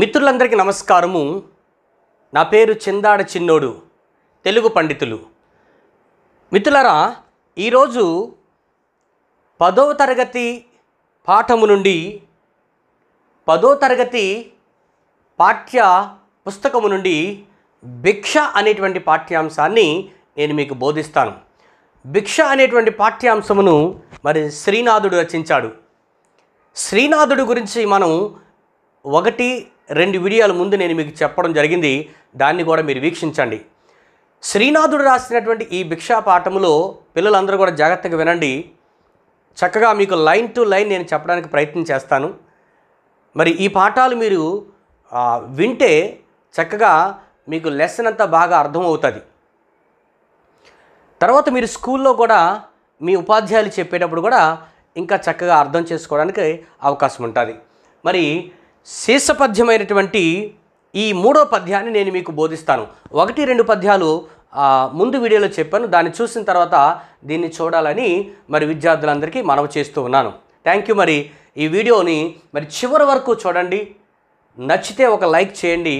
మిత్రులందరికీ నమస్కారము నా పేరు చిందాడ చిన్నోడు తెలుగు పండితులు మిత్రులరా ఈరోజు పదో తరగతి పాఠము నుండి పదో తరగతి పాఠ్య పుస్తకము నుండి భిక్ష అనేటువంటి పాఠ్యాంశాన్ని నేను మీకు బోధిస్తాను భిక్ష అనేటువంటి పాఠ్యాంశమును మరి శ్రీనాథుడు రచించాడు శ్రీనాథుడు గురించి మనం ఒకటి రెండు వీడియోల ముందు నేను మీకు చెప్పడం జరిగింది దాన్ని కూడా మీరు వీక్షించండి శ్రీనాథుడు రాసినటువంటి ఈ భిక్షా పాఠములో పిల్లలందరూ కూడా జాగ్రత్తగా వినండి చక్కగా మీకు లైన్ టు లైన్ నేను చెప్పడానికి ప్రయత్నం చేస్తాను మరి ఈ పాఠాలు మీరు వింటే చక్కగా మీకు లెసన్ అంతా బాగా అర్థం అవుతుంది తర్వాత మీరు స్కూల్లో కూడా మీ ఉపాధ్యాయులు చెప్పేటప్పుడు కూడా ఇంకా చక్కగా అర్థం చేసుకోవడానికి అవకాశం ఉంటుంది మరి శీర్షపద్యమైనటువంటి ఈ మూడో పద్యాన్ని నేను మీకు బోధిస్తాను ఒకటి రెండు పద్యాలు ముందు వీడియోలో చెప్పాను దాన్ని చూసిన తర్వాత దీన్ని చూడాలని మరి విద్యార్థులందరికీ మనవి చేస్తూ ఉన్నాను థ్యాంక్ యూ మరి ఈ వీడియోని మరి చివరి వరకు చూడండి నచ్చితే ఒక లైక్ చేయండి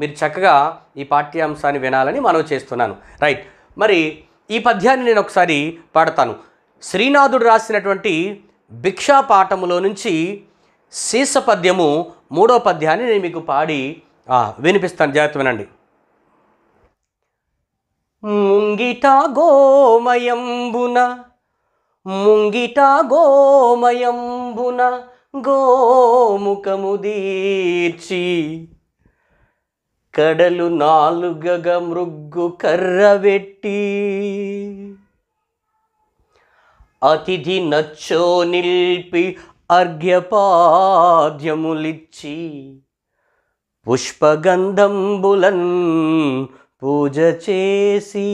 మీరు చక్కగా ఈ పాఠ్యాంశాన్ని వినాలని మనవి చేస్తున్నాను రైట్ మరి ఈ పద్యాన్ని నేను ఒకసారి పాడతాను శ్రీనాథుడు రాసినటువంటి భిక్షా పాఠములో నుంచి శీర్ష పద్యము మూడో పద్యాన్ని నేను మీకు పాడి వినిపిస్తాను జాగ్రత్త వినండి ముంగిట గోమయంబున ముంగిట గోమయంబున గోముఖము దీర్చి కడలు నాలుగగ మృగ్గు కర్రవెట్టి అతిథి నచ్చో నిల్పి అర్ఘ్యపాద్యములిచ్చి పుష్పగంధంబులన్ పూజ చేసి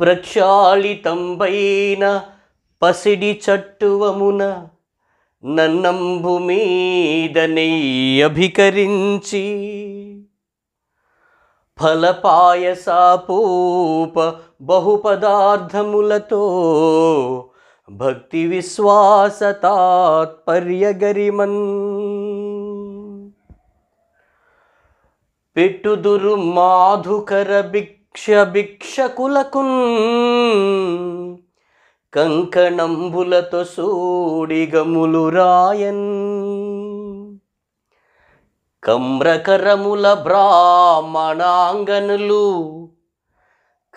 ప్రక్షాళితంబైన పసిడి చట్టువమున నన్నంబు మీద మీదనయ్యభికరించి ఫలపాయసాపూప బహుపదార్థములతో భక్తి విశ్వాస గరిమన్ పెట్టుదురు మాధుకర భిక్ష భిక్షకులకున్ కంకణంబులతో సూడిగములు రాయన్ కమ్రకరముల బ్రాహ్మణాంగనులు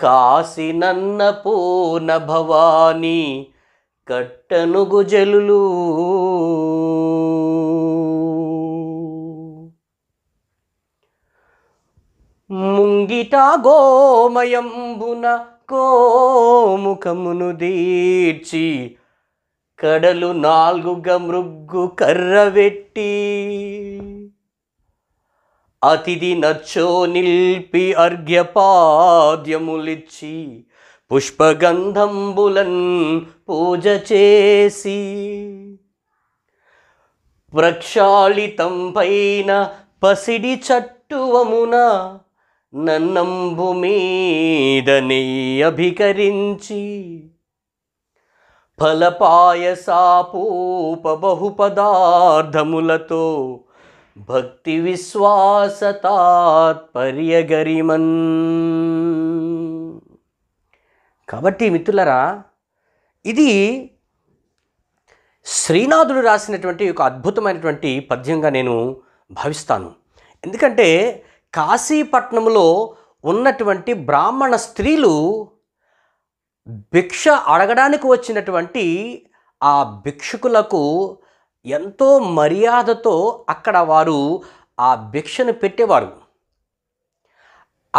కాసినన్న పూర్ణ భవానీ కట్టనుగు గుజలు ముంగిటా గోమయంబున కోముఖమును దీర్చి కడలు నాలుగుగ మృగ్గు కర్రవెట్టి అతిథి నచ్చో నిల్పి అర్ఘ్యపాద్యములిచ్చి బులన్ పూజ చేసి ప్రక్షాళితం పైన పసిడి చట్టువమున నన్నంబు మీదని అభికరించి ఫలపాయసాపూప బహు పదార్థములతో భక్తి విశ్వాసతాత్పర్యగరిమన్ కాబట్టి మిత్రులరా ఇది శ్రీనాథుడు రాసినటువంటి ఒక అద్భుతమైనటువంటి పద్యంగా నేను భావిస్తాను ఎందుకంటే కాశీపట్నంలో ఉన్నటువంటి బ్రాహ్మణ స్త్రీలు భిక్ష అడగడానికి వచ్చినటువంటి ఆ భిక్షుకులకు ఎంతో మర్యాదతో అక్కడ వారు ఆ భిక్షను పెట్టేవారు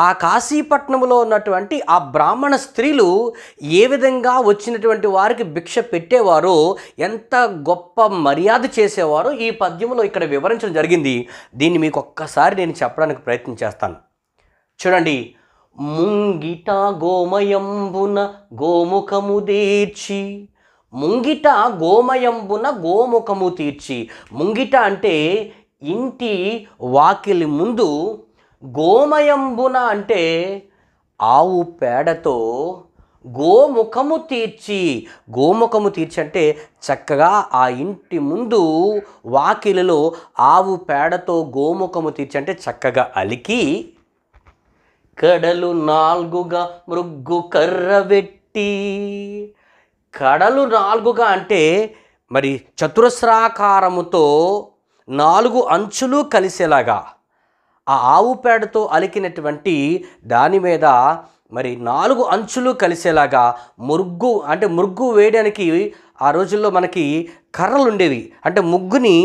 ఆ కాశీపట్నంలో ఉన్నటువంటి ఆ బ్రాహ్మణ స్త్రీలు ఏ విధంగా వచ్చినటువంటి వారికి భిక్ష పెట్టేవారో ఎంత గొప్ప మర్యాద చేసేవారో ఈ పద్యంలో ఇక్కడ వివరించడం జరిగింది దీన్ని మీకు ఒక్కసారి నేను చెప్పడానికి ప్రయత్నం చేస్తాను చూడండి ముంగిట గోమయంబున గోముఖము తీర్చి ముంగిట గోమయంబున గోముఖము తీర్చి ముంగిట అంటే ఇంటి వాకిలి ముందు గోమయంబున అంటే ఆవు పేడతో గోముఖము తీర్చి గోముఖము తీర్చి అంటే చక్కగా ఆ ఇంటి ముందు వాకిలలో ఆవు పేడతో గోముఖము తీర్చి అంటే చక్కగా అలికి కడలు నాలుగుగా మృగ్గు కర్రబెట్టి కడలు నాలుగుగా అంటే మరి చతురస్రాకారముతో నాలుగు అంచులు కలిసేలాగా ఆ ఆవు పేడతో అలికినటువంటి దాని మీద మరి నాలుగు అంచులు కలిసేలాగా మురుగ్గు అంటే మురుగ్గు వేయడానికి ఆ రోజుల్లో మనకి కర్రలు ఉండేవి అంటే ముగ్గుని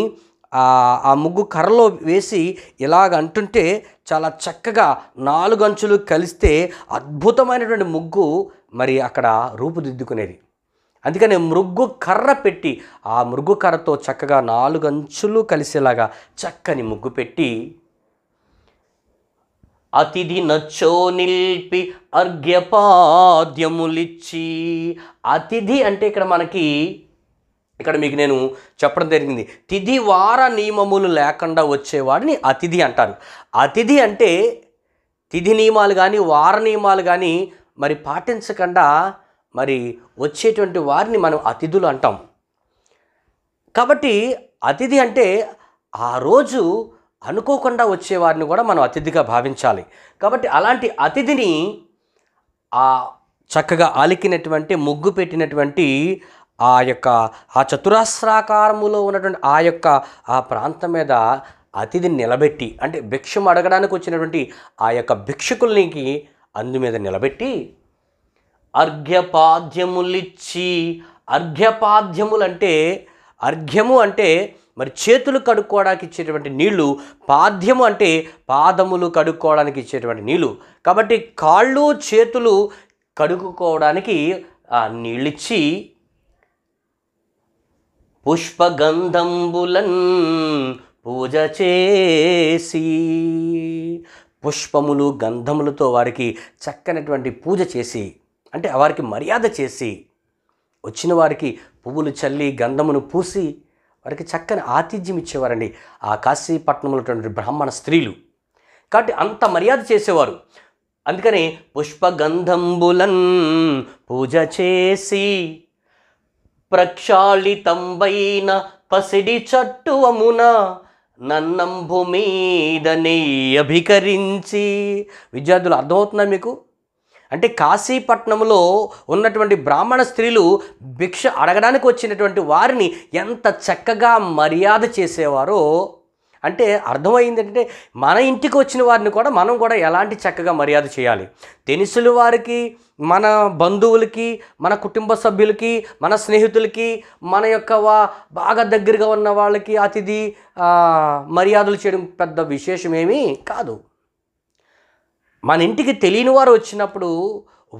ఆ ముగ్గు కర్రలో వేసి ఇలాగ అంటుంటే చాలా చక్కగా నాలుగు అంచులు కలిస్తే అద్భుతమైనటువంటి ముగ్గు మరి అక్కడ రూపుదిద్దుకునేది అందుకనే మృగ్గు కర్ర పెట్టి ఆ మృగు కర్రతో చక్కగా నాలుగు అంచులు కలిసేలాగా చక్కని ముగ్గు పెట్టి అతిథి నచ్చో నిల్పి అర్ఘ్యపాద్యములిచ్చి అతిథి అంటే ఇక్కడ మనకి ఇక్కడ మీకు నేను చెప్పడం జరిగింది తిథి వార నియమములు లేకుండా వచ్చేవాడిని అతిథి అంటారు అతిథి అంటే తిథి నియమాలు కానీ వార నియమాలు కానీ మరి పాటించకుండా మరి వచ్చేటువంటి వారిని మనం అతిథులు అంటాం కాబట్టి అతిథి అంటే ఆ రోజు అనుకోకుండా వచ్చేవారిని కూడా మనం అతిథిగా భావించాలి కాబట్టి అలాంటి అతిథిని ఆ చక్కగా అలికినటువంటి ముగ్గు పెట్టినటువంటి ఆ యొక్క ఆ చతురస్రాకారములో ఉన్నటువంటి ఆ యొక్క ఆ ప్రాంతం మీద అతిథిని నిలబెట్టి అంటే భిక్షం అడగడానికి వచ్చినటువంటి ఆ యొక్క భిక్షకుల్నికి అందు మీద నిలబెట్టి అర్ఘ్యపాద్యములిచ్చి అర్ఘ్యపాద్యములంటే అంటే అర్ఘ్యము అంటే మరి చేతులు కడుక్కోవడానికి ఇచ్చేటువంటి నీళ్లు పాద్యము అంటే పాదములు కడుక్కోవడానికి ఇచ్చేటువంటి నీళ్లు కాబట్టి కాళ్ళు చేతులు కడుక్కోవడానికి ఆ నీళ్ళిచ్చి పుష్పగంధంబులన్ పూజ చేసి పుష్పములు గంధములతో వారికి చక్కనటువంటి పూజ చేసి అంటే వారికి మర్యాద చేసి వచ్చిన వారికి పువ్వులు చల్లి గంధమును పూసి వారికి చక్కని ఆతిథ్యం ఇచ్చేవారండి ఆ కాశీపట్నంలో ఉన్నటువంటి బ్రాహ్మణ స్త్రీలు కాబట్టి అంత మర్యాద చేసేవారు అందుకని పుష్పగంధంబులన్ పూజ చేసి ప్రక్షాళితంబైన పసిడి చట్టువమున నన్నంభు మీద అభికరించి విద్యార్థులు అర్థమవుతుందా మీకు అంటే కాశీపట్నంలో ఉన్నటువంటి బ్రాహ్మణ స్త్రీలు భిక్ష అడగడానికి వచ్చినటువంటి వారిని ఎంత చక్కగా మర్యాద చేసేవారో అంటే అర్థమైంది అంటే మన ఇంటికి వచ్చిన వారిని కూడా మనం కూడా ఎలాంటి చక్కగా మర్యాద చేయాలి తెలుసులు వారికి మన బంధువులకి మన కుటుంబ సభ్యులకి మన స్నేహితులకి మన యొక్క వా బాగా దగ్గరగా ఉన్న వాళ్ళకి అతిథి మర్యాదలు చేయడం పెద్ద విశేషమేమీ కాదు మన ఇంటికి తెలియని వారు వచ్చినప్పుడు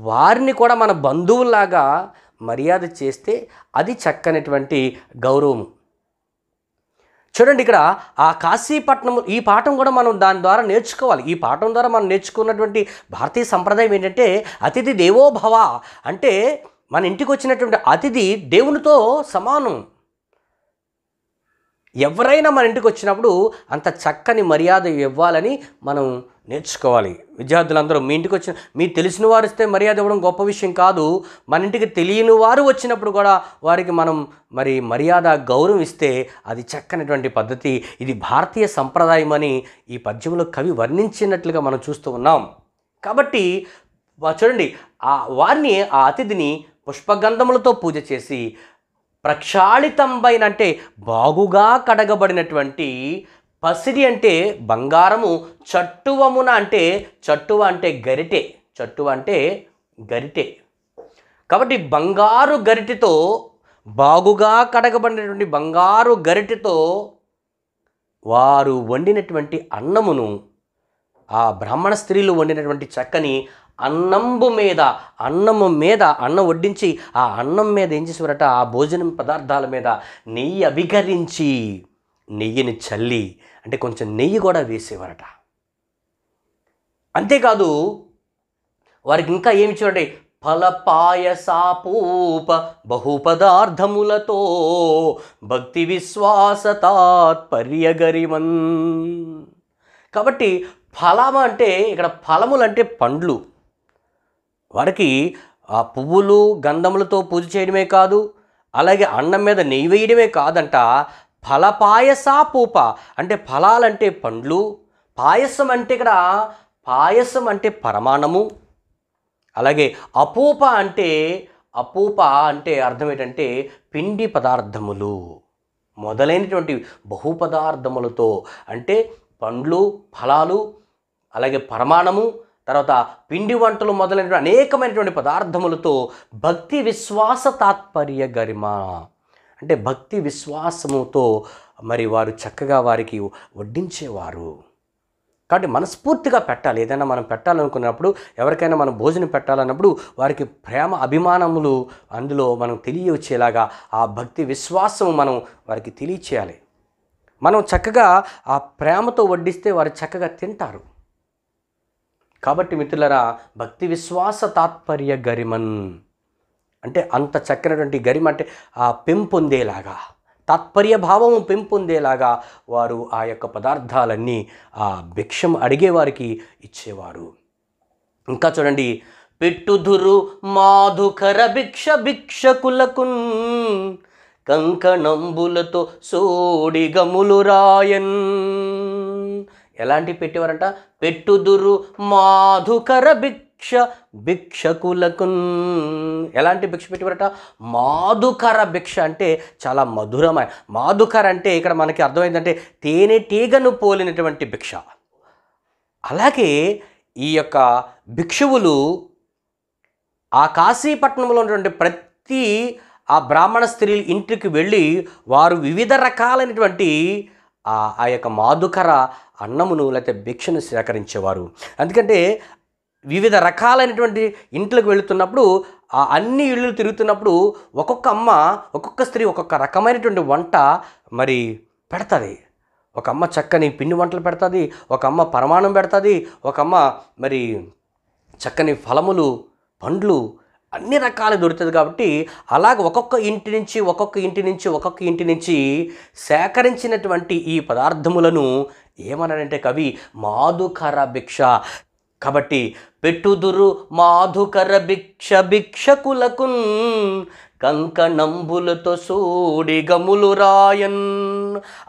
వారిని కూడా మన బంధువులాగా మర్యాద చేస్తే అది చక్కనటువంటి గౌరవం చూడండి ఇక్కడ ఆ కాశీపట్నం ఈ పాఠం కూడా మనం దాని ద్వారా నేర్చుకోవాలి ఈ పాఠం ద్వారా మనం నేర్చుకున్నటువంటి భారతీయ సంప్రదాయం ఏంటంటే అతిథి దేవోభవ అంటే మన ఇంటికి వచ్చినటువంటి అతిథి దేవునితో సమానం ఎవరైనా మన ఇంటికి వచ్చినప్పుడు అంత చక్కని మర్యాద ఇవ్వాలని మనం నేర్చుకోవాలి విద్యార్థులందరూ మీ ఇంటికి వచ్చిన మీ తెలిసిన వారు ఇస్తే మర్యాద ఇవ్వడం గొప్ప విషయం కాదు మన ఇంటికి తెలియని వారు వచ్చినప్పుడు కూడా వారికి మనం మరి మర్యాద గౌరవం ఇస్తే అది చక్కనటువంటి పద్ధతి ఇది భారతీయ సంప్రదాయం అని ఈ పద్యంలో కవి వర్ణించినట్లుగా మనం చూస్తూ ఉన్నాం కాబట్టి చూడండి ఆ వారిని ఆ అతిథిని పుష్పగంధములతో పూజ చేసి ప్రక్షాళితంబైన అంటే బాగుగా కడగబడినటువంటి పసిడి అంటే బంగారము చట్టువమున అంటే చట్టువ అంటే గరిటె చట్టువ అంటే గరిటే కాబట్టి బంగారు గరిటితో బాగుగా కడగబడినటువంటి బంగారు గరిటితో వారు వండినటువంటి అన్నమును ఆ బ్రాహ్మణ స్త్రీలు వండినటువంటి చక్కని అన్నంబు మీద అన్నము మీద అన్నం వడ్డించి ఆ అన్నం మీద ఏం చేసేవారట ఆ భోజనం పదార్థాల మీద నెయ్యి అభికరించి నెయ్యిని చల్లి అంటే కొంచెం నెయ్యి కూడా వేసేవారట అంతేకాదు వారికి ఇంకా ఏమి చూడండి ఫలపాయసాపూప బహుపదార్థములతో భక్తి విశ్వాస తాత్పర్యగరిమన్ కాబట్టి ఫలము అంటే ఇక్కడ ఫలములు అంటే పండ్లు వారికి ఆ పువ్వులు గంధములతో పూజ చేయడమే కాదు అలాగే అన్నం మీద నెయ్యి వేయడమే కాదంట పూప అంటే ఫలాలంటే పండ్లు పాయసం అంటే ఇక్కడ పాయసం అంటే పరమాణము అలాగే అపూప అంటే అపూప అంటే అర్థం ఏంటంటే పిండి పదార్థములు మొదలైనటువంటి బహుపదార్థములతో అంటే పండ్లు ఫలాలు అలాగే పరమాణము తర్వాత పిండి వంటలు మొదలైనటువంటి అనేకమైనటువంటి పదార్థములతో భక్తి విశ్వాస తాత్పర్య గరిమ అంటే భక్తి విశ్వాసముతో మరి వారు చక్కగా వారికి వడ్డించేవారు కాబట్టి మనస్ఫూర్తిగా పెట్టాలి ఏదైనా మనం పెట్టాలనుకున్నప్పుడు ఎవరికైనా మనం భోజనం పెట్టాలన్నప్పుడు వారికి ప్రేమ అభిమానములు అందులో మనం తెలియచేలాగా ఆ భక్తి విశ్వాసం మనం వారికి తెలియచేయాలి మనం చక్కగా ఆ ప్రేమతో వడ్డిస్తే వారు చక్కగా తింటారు కాబట్టి మిత్రులరా భక్తి విశ్వాస తాత్పర్య గరిమన్ అంటే అంత చక్కనటువంటి గరిమ అంటే ఆ పెంపొందేలాగా తాత్పర్యభావము పెంపొందేలాగా వారు ఆ యొక్క పదార్థాలన్నీ ఆ భిక్షం అడిగేవారికి ఇచ్చేవారు ఇంకా చూడండి పెట్టుదురు మాధుకర భిక్ష భిక్షకులకున్ కంకణంబులతో సోడిగములు రాయన్ ఎలాంటి పెట్టేవారంట పెట్టుదురు మాధుకర భిక్ష భిక్ష భిక్షకులకు ఎలాంటి భిక్ష పెట్టివరట మాధుకర భిక్ష అంటే చాలా మధురమైన మాధుకర అంటే ఇక్కడ మనకి అర్థమైందంటే తేనె తీగను పోలినటువంటి భిక్ష అలాగే ఈ యొక్క భిక్షువులు ఆ కాశీపట్నంలో ఉన్నటువంటి ప్రతి ఆ బ్రాహ్మణ స్త్రీ ఇంటికి వెళ్ళి వారు వివిధ రకాలైనటువంటి ఆ యొక్క మాధుకర అన్నమును లేకపోతే భిక్షను సేకరించేవారు ఎందుకంటే వివిధ రకాలైనటువంటి ఇంట్లోకి వెళుతున్నప్పుడు ఆ అన్ని ఇళ్ళు తిరుగుతున్నప్పుడు ఒక్కొక్క అమ్మ ఒక్కొక్క స్త్రీ ఒక్కొక్క రకమైనటువంటి వంట మరి పెడతది ఒక అమ్మ చక్కని పిండి వంటలు పెడుతుంది ఒక అమ్మ పరమాణం పెడుతుంది ఒక అమ్మ మరి చక్కని ఫలములు పండ్లు అన్ని రకాలు దొరుకుతుంది కాబట్టి అలాగ ఒక్కొక్క ఇంటి నుంచి ఒక్కొక్క ఇంటి నుంచి ఒక్కొక్క ఇంటి నుంచి సేకరించినటువంటి ఈ పదార్థములను ఏమనంటే కవి మాధుకర భిక్ష కాబట్టి పెట్టుదురు మాధుకర భిక్ష భిక్షకులకు కంకణంబులతో సూడిగములు రాయన్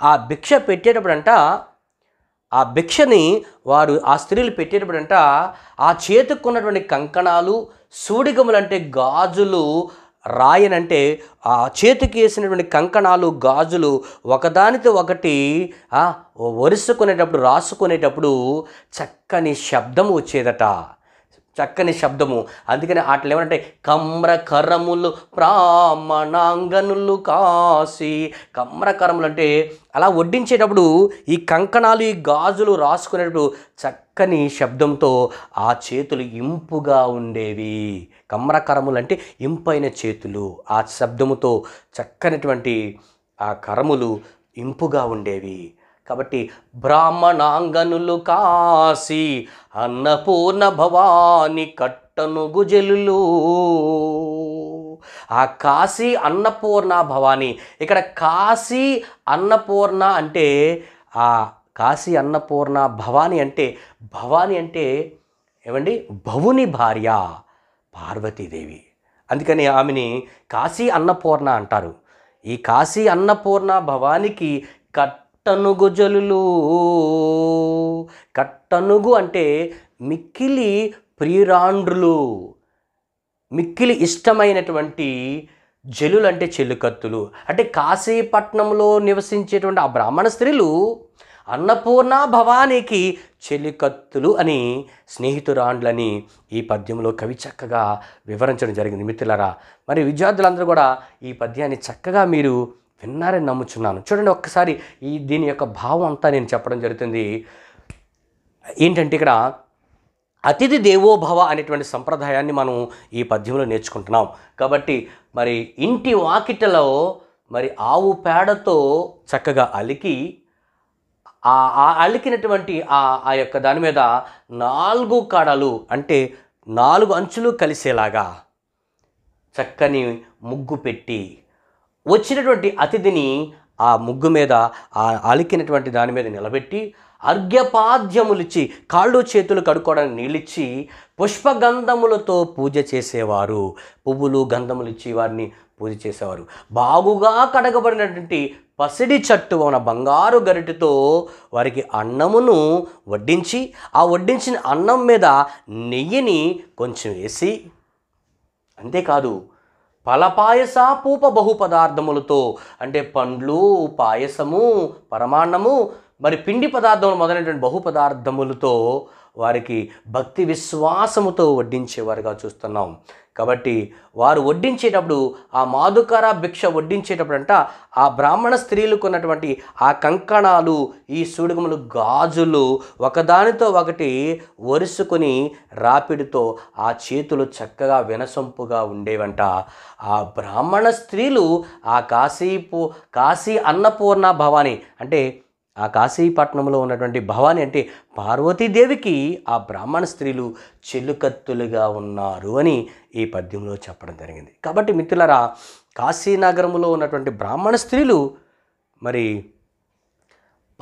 ఆ భిక్ష పెట్టేటప్పుడంట ఆ భిక్షని వారు ఆ స్త్రీలు పెట్టేటప్పుడంట ఆ చేతుకున్నటువంటి కంకణాలు సూడిగములు అంటే గాజులు రాయనంటే ఆ చేతికి వేసినటువంటి కంకణాలు గాజులు ఒకదానితో ఒకటి వరుసుకునేటప్పుడు రాసుకునేటప్పుడు చక్కని శబ్దము వచ్చేదట చక్కని శబ్దము అందుకని ఆటలు ఏమంటే కమ్రకరములు ప్రామణాంగనులు కాసి కమ్రకరములు అంటే అలా వడ్డించేటప్పుడు ఈ కంకణాలు ఈ గాజులు రాసుకునేటప్పుడు చక్క చక్కని శబ్దంతో ఆ చేతులు ఇంపుగా ఉండేవి కమ్రకరములు అంటే ఇంపైన చేతులు ఆ శబ్దముతో చక్కనటువంటి ఆ కరములు ఇంపుగా ఉండేవి కాబట్టి బ్రాహ్మణాంగనులు కాసి అన్నపూర్ణ భవాని కట్టను జలులు ఆ కాశీ అన్నపూర్ణ భవాని ఇక్కడ కాశీ అన్నపూర్ణ అంటే ఆ కాశీ అన్నపూర్ణ భవాని అంటే భవాని అంటే ఏమండి భవుని భార్య పార్వతీదేవి అందుకని ఆమెని కాశీ అన్నపూర్ణ అంటారు ఈ కాశీ అన్నపూర్ణ భవానికి కట్టనుగు జలులు కట్టనుగు అంటే మిక్కిలి ప్రియురాండ్రులు మిక్కిలి ఇష్టమైనటువంటి జలులు అంటే చెల్లుకత్తులు అంటే కాశీపట్నంలో నివసించేటువంటి ఆ బ్రాహ్మణ స్త్రీలు అన్నపూర్ణ భవానికి చెలికత్తులు అని స్నేహితురాండ్లని ఈ పద్యంలో కవి చక్కగా వివరించడం జరిగింది మిత్రులరా మరి విద్యార్థులందరూ కూడా ఈ పద్యాన్ని చక్కగా మీరు విన్నారని నమ్ముచున్నాను చూడండి ఒక్కసారి ఈ దీని యొక్క భావం అంతా నేను చెప్పడం జరుగుతుంది ఏంటంటే ఇక్కడ అతిథి దేవోభవ అనేటువంటి సంప్రదాయాన్ని మనం ఈ పద్యంలో నేర్చుకుంటున్నాం కాబట్టి మరి ఇంటి వాకిటలో మరి ఆవు పేడతో చక్కగా అలికి ఆ అలికినటువంటి ఆ ఆ యొక్క దాని మీద నాలుగు కాడలు అంటే నాలుగు అంచులు కలిసేలాగా చక్కని ముగ్గు పెట్టి వచ్చినటువంటి అతిథిని ఆ ముగ్గు మీద ఆ అలికినటువంటి దాని మీద నిలబెట్టి అర్ఘ్యపాద్యములిచ్చి కాళ్ళు చేతులు కడుక్కోవడానికి నీళ్ళిచ్చి పుష్పగంధములతో పూజ చేసేవారు పువ్వులు గంధములు ఇచ్చి వారిని పూజ చేసేవారు బాగుగా కడగబడినటువంటి పసిడి చట్టు ఉన్న బంగారు గరిటితో వారికి అన్నమును వడ్డించి ఆ వడ్డించిన అన్నం మీద నెయ్యిని కొంచెం వేసి అంతేకాదు పలపాయస పూప బహు పదార్థములతో అంటే పండ్లు పాయసము పరమాన్నము మరి పిండి పదార్థములు మొదలైనటువంటి బహు పదార్థములతో వారికి భక్తి విశ్వాసముతో వడ్డించేవారుగా చూస్తున్నాం కాబట్టి వారు వడ్డించేటప్పుడు ఆ మాధుకర భిక్ష వడ్డించేటప్పుడు అంట ఆ బ్రాహ్మణ స్త్రీలకు ఉన్నటువంటి ఆ కంకణాలు ఈ సూడుగములు గాజులు ఒకదానితో ఒకటి ఒరుసుకొని రాపిడితో ఆ చేతులు చక్కగా వినసొంపుగా ఉండేవంట ఆ బ్రాహ్మణ స్త్రీలు ఆ కాశీపు కాశీ అన్నపూర్ణ భవాని అంటే ఆ కాశీపట్నంలో ఉన్నటువంటి భవాని అంటే పార్వతీదేవికి ఆ బ్రాహ్మణ స్త్రీలు చెల్లుకత్తులుగా ఉన్నారు అని ఈ పద్యంలో చెప్పడం జరిగింది కాబట్టి మిత్రులరా కాశీనగరంలో ఉన్నటువంటి బ్రాహ్మణ స్త్రీలు మరి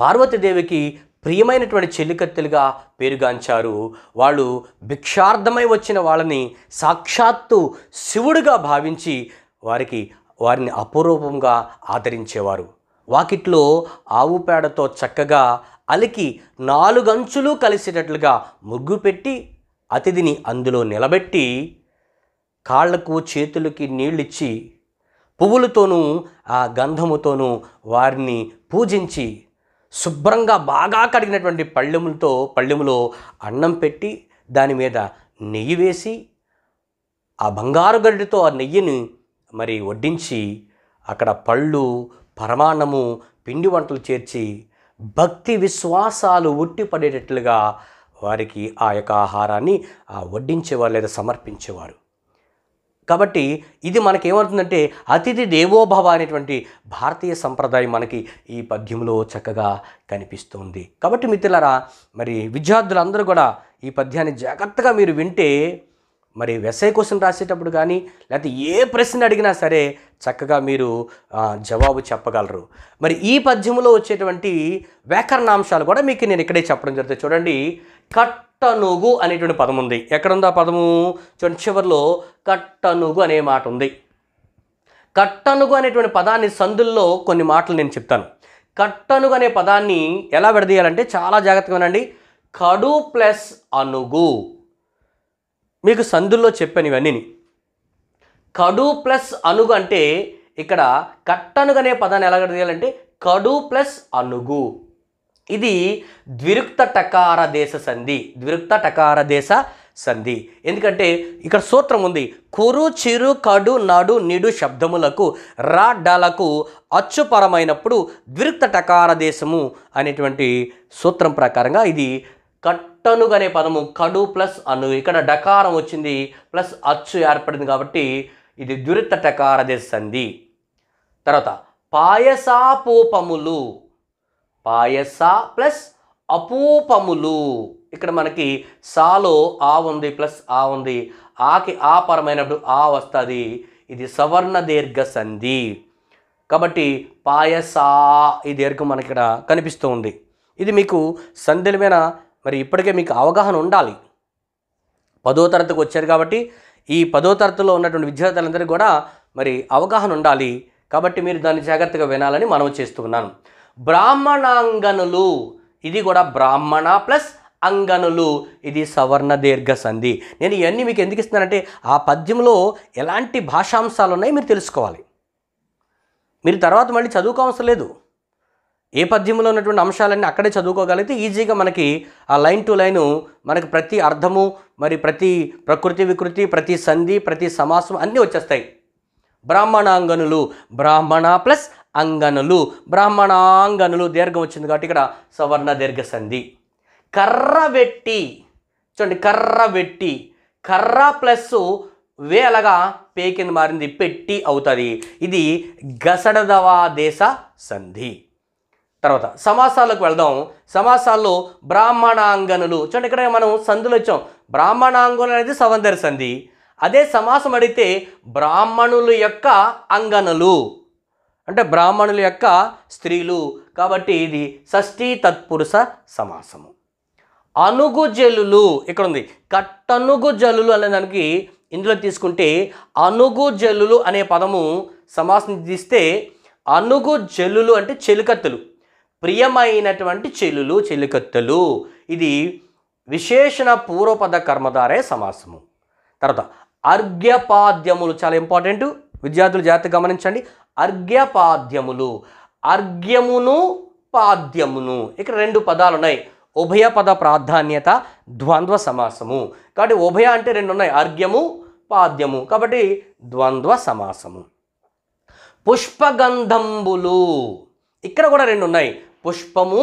పార్వతీదేవికి ప్రియమైనటువంటి చెల్లికత్తెలుగా పేరుగాంచారు వాళ్ళు భిక్షార్థమై వచ్చిన వాళ్ళని సాక్షాత్తు శివుడిగా భావించి వారికి వారిని అపురూపంగా ఆదరించేవారు వాకిట్లో ఆవు పేడతో చక్కగా అలికి నాలుగంచులు కలిసేటట్లుగా ముగ్గు పెట్టి అతిథిని అందులో నిలబెట్టి కాళ్లకు చేతులకి నీళ్ళిచ్చి పువ్వులతోనూ ఆ గంధముతోనూ వారిని పూజించి శుభ్రంగా బాగా కడిగినటువంటి పళ్ళెములతో పళ్ళెములో అన్నం పెట్టి దాని మీద నెయ్యి వేసి ఆ బంగారు గడ్డితో ఆ నెయ్యిని మరి వడ్డించి అక్కడ పళ్ళు పరమాన్నము పిండి వంటలు చేర్చి భక్తి విశ్వాసాలు ఉట్టిపడేటట్లుగా వారికి ఆ యొక్క ఆహారాన్ని వడ్డించేవారు లేదా సమర్పించేవారు కాబట్టి ఇది మనకేమవుతుందంటే అతిథి దేవోభవ అనేటువంటి భారతీయ సంప్రదాయం మనకి ఈ పద్యంలో చక్కగా కనిపిస్తుంది కాబట్టి మిత్రులరా మరి విద్యార్థులందరూ కూడా ఈ పద్యాన్ని జాగ్రత్తగా మీరు వింటే మరి వెసై క్వశ్చన్ రాసేటప్పుడు కానీ లేకపోతే ఏ ప్రశ్న అడిగినా సరే చక్కగా మీరు జవాబు చెప్పగలరు మరి ఈ పద్యంలో వచ్చేటువంటి వ్యాకరణాంశాలు కూడా మీకు నేను ఇక్కడే చెప్పడం జరుగుతుంది చూడండి కట్టనుగు అనేటువంటి పదం ఉంది ఎక్కడుంది ఆ పదము చూడండి చివరిలో కట్టనుగు అనే మాట ఉంది కట్టనుగు అనేటువంటి పదాన్ని సందుల్లో కొన్ని మాటలు నేను చెప్తాను కట్టనుగు అనే పదాన్ని ఎలా విడదీయాలంటే చాలా జాగ్రత్తగా ఉండండి కడు ప్లస్ అనుగు మీకు సందుల్లో చెప్పాను ఇవన్నీ కడు ప్లస్ అనుగు అంటే ఇక్కడ కట్టనుగనే పదాన్ని ఎలా తీయాలంటే కడు ప్లస్ అనుగు ఇది ద్విరుక్త టకార దేశ సంధి ద్విరుక్త టకార దేశ సంధి ఎందుకంటే ఇక్కడ సూత్రం ఉంది కురు చిరు కడు నడు నిడు శబ్దములకు రాడ్డాలకు అచ్చుపరమైనప్పుడు ద్విరుక్త టకార దేశము అనేటువంటి సూత్రం ప్రకారంగా ఇది కట్ టనుగు అనే పదము కడు ప్లస్ అను ఇక్కడ డకారం వచ్చింది ప్లస్ అచ్చు ఏర్పడింది కాబట్టి ఇది దురిత టకార సంధి తర్వాత పాయసాపూపములు పాయస ప్లస్ అపూపములు ఇక్కడ మనకి సాలో ఆ ఉంది ప్లస్ ఆ ఉంది ఆకి ఆ పరమైనప్పుడు ఆ వస్తుంది ఇది సవర్ణ దీర్ఘ సంధి కాబట్టి పాయసా ఈ దీర్ఘం మనకి ఇక్కడ కనిపిస్తూ ఉంది ఇది మీకు సంధిలమైన మీద మరి ఇప్పటికే మీకు అవగాహన ఉండాలి పదో తరగతికి వచ్చారు కాబట్టి ఈ పదో తరగతిలో ఉన్నటువంటి విద్యార్థులందరికీ కూడా మరి అవగాహన ఉండాలి కాబట్టి మీరు దాన్ని జాగ్రత్తగా వినాలని మనం చేస్తున్నాను బ్రాహ్మణాంగనులు ఇది కూడా బ్రాహ్మణ ప్లస్ అంగనులు ఇది సవర్ణ దీర్ఘ సంధి నేను ఇవన్నీ మీకు ఎందుకు ఇస్తున్నానంటే ఆ పద్యంలో ఎలాంటి భాషాంశాలు ఉన్నాయి మీరు తెలుసుకోవాలి మీరు తర్వాత మళ్ళీ చదువుకోవసరం లేదు ఏ పద్యంలో ఉన్నటువంటి అంశాలన్నీ అక్కడే చదువుకోగలిగితే ఈజీగా మనకి ఆ లైన్ టు లైను మనకి ప్రతి అర్థము మరి ప్రతి ప్రకృతి వికృతి ప్రతి సంధి ప్రతి సమాసం అన్నీ వచ్చేస్తాయి బ్రాహ్మణాంగనులు బ్రాహ్మణ ప్లస్ అంగనులు బ్రాహ్మణాంగనులు దీర్ఘం వచ్చింది కాబట్టి ఇక్కడ సవర్ణ దీర్ఘ సంధి కర్రబెట్టి చూడండి కర్రబెట్టి కర్ర ప్లస్ వేలగా అలాగా మారింది పెట్టి అవుతుంది ఇది గసడదవా దేశ సంధి తర్వాత సమాసాలకు వెళ్దాం సమాసాల్లో బ్రాహ్మణాంగనులు చూడండి ఇక్కడ మనం సంధులు వచ్చాం బ్రాహ్మణాంగనులు అనేది సవందరి సంధి అదే సమాసం అడిగితే బ్రాహ్మణుల యొక్క అంగనులు అంటే బ్రాహ్మణుల యొక్క స్త్రీలు కాబట్టి ఇది షష్ఠీ తత్పురుష సమాసము అనుగు జల్లులు ఇక్కడ ఉంది కట్టనుగు జల్లులు అనే దానికి ఇందులో తీసుకుంటే అనుగు జల్లులు అనే పదము సమాసం తీస్తే అనుగు జల్లులు అంటే చెలికత్తులు ప్రియమైనటువంటి చెల్లులు చెల్లికత్తెలు ఇది విశేషణ పూర్వపద కర్మధారే సమాసము తర్వాత అర్ఘ్యపాద్యములు చాలా ఇంపార్టెంట్ విద్యార్థులు జాతి గమనించండి అర్ఘ్యపాద్యములు అర్ఘ్యమును పాద్యమును ఇక్కడ రెండు పదాలు ఉన్నాయి ఉభయ పద ప్రాధాన్యత ద్వంద్వ సమాసము కాబట్టి ఉభయ అంటే రెండు ఉన్నాయి అర్ఘ్యము పాద్యము కాబట్టి ద్వంద్వ సమాసము పుష్పగంధంబులు ఇక్కడ కూడా రెండు ఉన్నాయి పుష్పము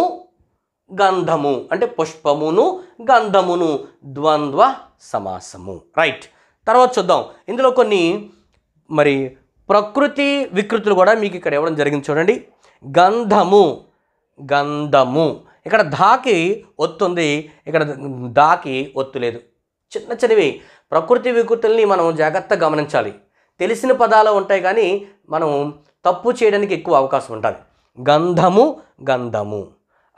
గంధము అంటే పుష్పమును గంధమును ద్వంద్వ సమాసము రైట్ తర్వాత చూద్దాం ఇందులో కొన్ని మరి ప్రకృతి వికృతులు కూడా మీకు ఇక్కడ ఇవ్వడం జరిగింది చూడండి గంధము గంధము ఇక్కడ ధాకి ఒత్తుంది ఇక్కడ దాకి ఒత్తు లేదు చిన్న చిన్నవి ప్రకృతి వికృతుల్ని మనం జాగ్రత్తగా గమనించాలి తెలిసిన పదాలు ఉంటాయి కానీ మనం తప్పు చేయడానికి ఎక్కువ అవకాశం ఉంటుంది గంధము గంధము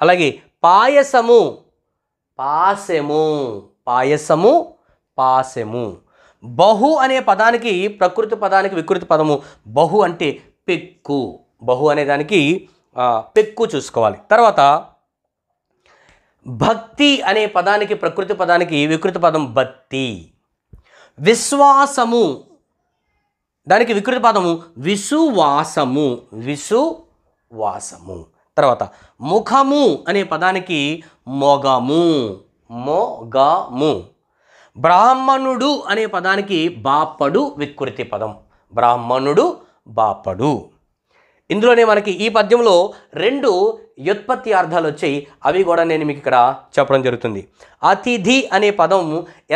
అలాగే పాయసము పాసెము పాయసము పాసెము బహు అనే పదానికి ప్రకృతి పదానికి వికృతి పదము బహు అంటే పెక్కు బహు అనే దానికి పెక్కు చూసుకోవాలి తర్వాత భక్తి అనే పదానికి ప్రకృతి పదానికి వికృతి పదం భక్తి విశ్వాసము దానికి వికృతి పదము విసువాసము విసు వాసము తర్వాత ముఖము అనే పదానికి మొగము మొగము బ్రాహ్మణుడు అనే పదానికి బాపడు వికృతి పదం బ్రాహ్మణుడు బాపడు ఇందులోనే మనకి ఈ పద్యంలో రెండు వ్యుత్పత్తి అర్థాలు వచ్చాయి అవి కూడా నేను మీకు ఇక్కడ చెప్పడం జరుగుతుంది అతిథి అనే పదం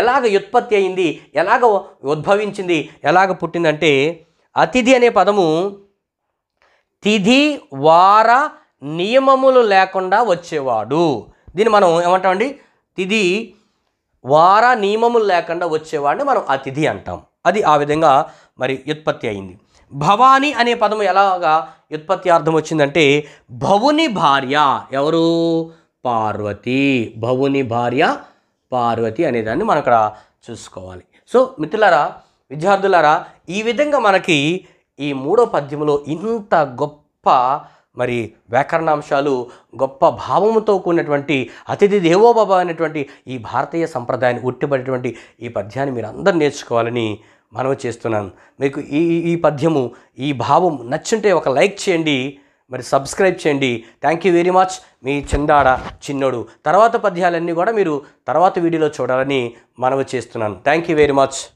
ఎలాగ వ్యుత్పత్తి అయింది ఎలాగ ఉద్భవించింది ఎలాగ పుట్టిందంటే అతిథి అనే పదము తిథి వార నియమములు లేకుండా వచ్చేవాడు దీన్ని మనం ఏమంటామండి తిథి వార నియమములు లేకుండా వచ్చేవాడిని మనం అతిథి అంటాం అది ఆ విధంగా మరి ఉత్పత్తి అయింది భవాని అనే పదము ఎలాగా ఉత్పత్తి అర్థం వచ్చిందంటే భవుని భార్య ఎవరు పార్వతి భవుని భార్య పార్వతి అనేదాన్ని మనం అక్కడ చూసుకోవాలి సో మిత్రులారా విద్యార్థులారా ఈ విధంగా మనకి ఈ మూడో పద్యంలో ఇంత గొప్ప మరి వ్యాకరణాంశాలు గొప్ప భావముతో కూడినటువంటి అతిథి దేవోబాబ అనేటువంటి ఈ భారతీయ సంప్రదాయాన్ని ఉట్టిపడేటువంటి ఈ పద్యాన్ని మీరు అందరు నేర్చుకోవాలని మనవి చేస్తున్నాను మీకు ఈ ఈ పద్యము ఈ భావం నచ్చుంటే ఒక లైక్ చేయండి మరి సబ్స్క్రైబ్ చేయండి థ్యాంక్ యూ వెరీ మచ్ మీ చందాడ చిన్నోడు తర్వాత పద్యాలన్నీ కూడా మీరు తర్వాత వీడియోలో చూడాలని మనవి చేస్తున్నాను థ్యాంక్ యూ వెరీ మచ్